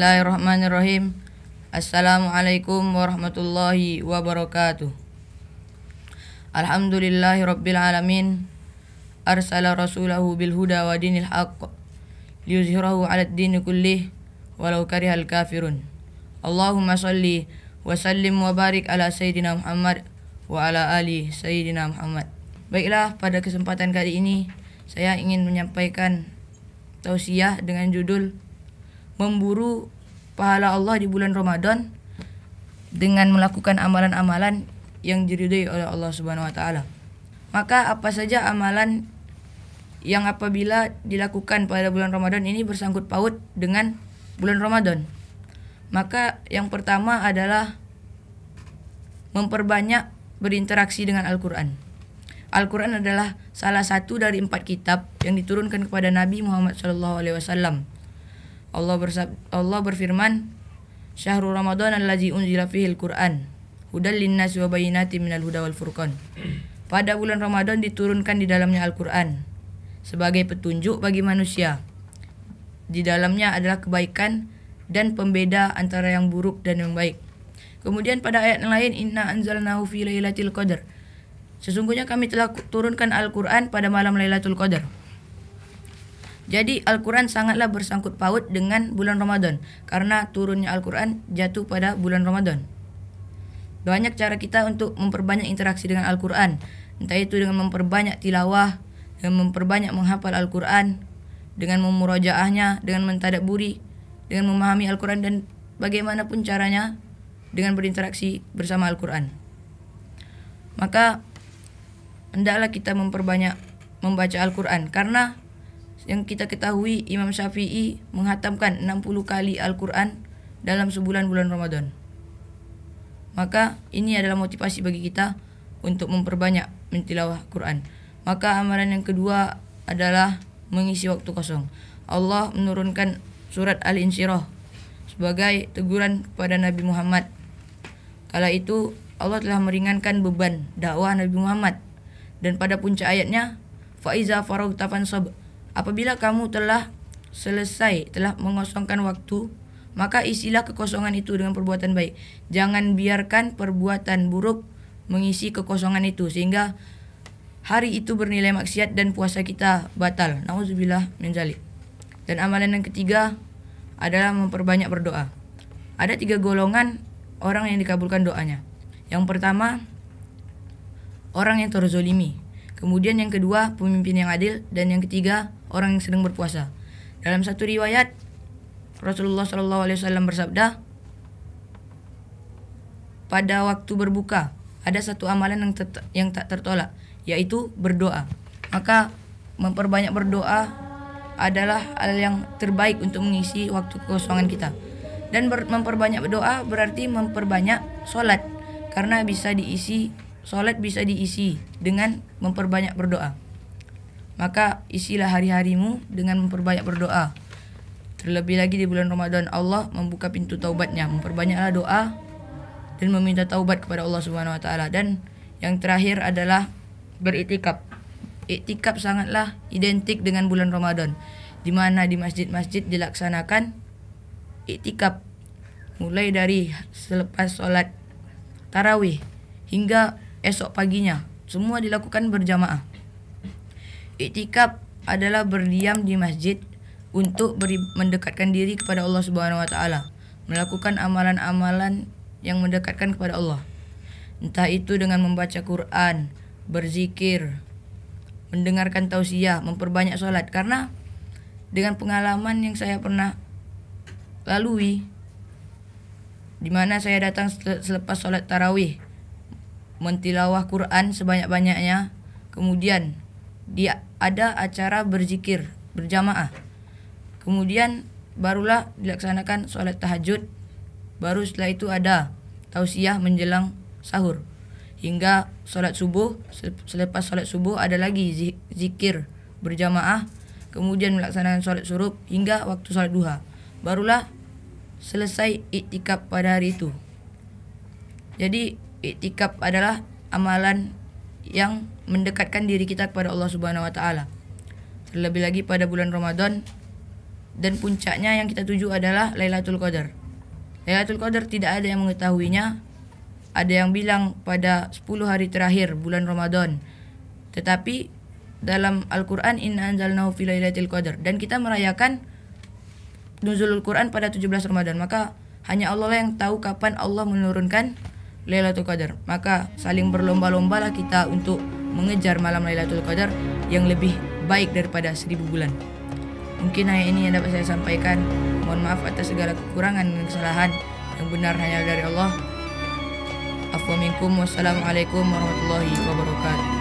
Bismillahirrahmanirrahim. Assalamualaikum warahmatullahi wabarakatuh. Alhamdulillahi rabbil alamin. Arsala rasulahu bilhuda wa dinil haqq liyuzhirahu 'ala ad kullih walau karihal kafirun. Allahumma shalli wa sallim wa barik ala sayyidina Muhammad wa ala ali sayyidina Muhammad. Baiklah, pada kesempatan kali ini saya ingin menyampaikan tausiah dengan judul memburu pahala Allah di bulan Ramadan dengan melakukan amalan-amalan yang diridhai oleh Allah Subhanahu wa taala. Maka apa saja amalan yang apabila dilakukan pada bulan Ramadan ini bersangkut paut dengan bulan Ramadan. Maka yang pertama adalah memperbanyak berinteraksi dengan Al-Quran. Al-Quran adalah salah satu dari empat kitab yang diturunkan kepada Nabi Muhammad SAW. Allah bersab Allah berfirman, "Syahrul Ramadan allazi unzila fihil Qur'an, hudal linnas wa bayyinatin minal huda wal furqan." Pada bulan Ramadan diturunkan di dalamnya Al-Qur'an sebagai petunjuk bagi manusia. Di dalamnya adalah kebaikan dan pembeda antara yang buruk dan yang baik. Kemudian pada ayat yang lain, "Inna anzalnahu fi lailatul qadar." Sesungguhnya kami telah turunkan Al-Qur'an pada malam Lailatul Qadar. Jadi Al-Quran sangatlah bersangkut paut dengan bulan Ramadan karena turunnya Al-Quran jatuh pada bulan Ramadan. Banyak cara kita untuk memperbanyak interaksi dengan Al-Quran, entah itu dengan memperbanyak tilawah, dengan memperbanyak menghafal Al-Quran, dengan memurajaahnya, dengan mentadaburi, dengan memahami Al-Quran dan bagaimanapun caranya dengan berinteraksi bersama Al-Quran. Maka hendaklah kita memperbanyak membaca Al-Quran karena yang kita ketahui Imam Syafi'i menghatamkan 60 kali Al-Quran dalam sebulan bulan Ramadan. Maka ini adalah motivasi bagi kita untuk memperbanyak mentilawah Quran. Maka amalan yang kedua adalah mengisi waktu kosong. Allah menurunkan surat Al-Insyirah sebagai teguran kepada Nabi Muhammad. Kala itu Allah telah meringankan beban dakwah Nabi Muhammad dan pada puncak ayatnya faiza faragta fansab Apabila kamu telah selesai, telah mengosongkan waktu, maka isilah kekosongan itu dengan perbuatan baik. Jangan biarkan perbuatan buruk mengisi kekosongan itu sehingga hari itu bernilai maksiat dan puasa kita batal. Nauzubillah min zalik. Dan amalan yang ketiga adalah memperbanyak berdoa. Ada tiga golongan orang yang dikabulkan doanya. Yang pertama, orang yang terzolimi. Kemudian yang kedua, pemimpin yang adil dan yang ketiga, orang yang sedang berpuasa. Dalam satu riwayat, Rasulullah SAW bersabda, "Pada waktu berbuka, ada satu amalan yang, ter yang tak tertolak, yaitu berdoa. Maka memperbanyak berdoa adalah hal yang terbaik untuk mengisi waktu kekosongan kita. Dan memperbanyak berdoa berarti memperbanyak sholat karena bisa diisi Solat bisa diisi dengan memperbanyak berdoa. Maka isilah hari-harimu dengan memperbanyak berdoa. Terlebih lagi di bulan Ramadan Allah membuka pintu taubatnya, memperbanyaklah doa dan meminta taubat kepada Allah Subhanahu wa taala dan yang terakhir adalah beriktikaf. Iktikaf sangatlah identik dengan bulan Ramadan di mana di masjid-masjid dilaksanakan iktikaf mulai dari selepas sholat tarawih hingga esok paginya. Semua dilakukan berjamaah. Iktikaf adalah berdiam di masjid untuk beri, mendekatkan diri kepada Allah Subhanahu wa taala, melakukan amalan-amalan yang mendekatkan kepada Allah. Entah itu dengan membaca Quran, berzikir, mendengarkan tausiah, memperbanyak sholat karena dengan pengalaman yang saya pernah lalui di mana saya datang selepas sholat tarawih mentilawah Quran sebanyak-banyaknya. Kemudian dia ada acara berzikir berjamaah. Kemudian barulah dilaksanakan solat tahajud. Baru setelah itu ada tausiah menjelang sahur. Hingga solat subuh, selepas solat subuh ada lagi zikir berjamaah. Kemudian melaksanakan solat surup hingga waktu solat duha. Barulah selesai iktikaf pada hari itu. Jadi Iktikaf adalah amalan yang mendekatkan diri kita kepada Allah Subhanahu wa taala. Terlebih lagi pada bulan Ramadan dan puncaknya yang kita tuju adalah Lailatul Qadar. Lailatul Qadar tidak ada yang mengetahuinya. Ada yang bilang pada 10 hari terakhir bulan Ramadan. Tetapi dalam Al-Qur'an inna anzalnahu fi lailatul qadar dan kita merayakan nuzulul Quran pada 17 Ramadan. Maka hanya Allah yang tahu kapan Allah menurunkan Lailatul Qadar. Maka saling berlomba-lombalah kita untuk mengejar malam Lailatul Qadar yang lebih baik daripada seribu bulan. Mungkin hanya ini yang dapat saya sampaikan. Mohon maaf atas segala kekurangan dan kesalahan. Yang benar hanya dari Allah. Assalamualaikum warahmatullahi wabarakatuh.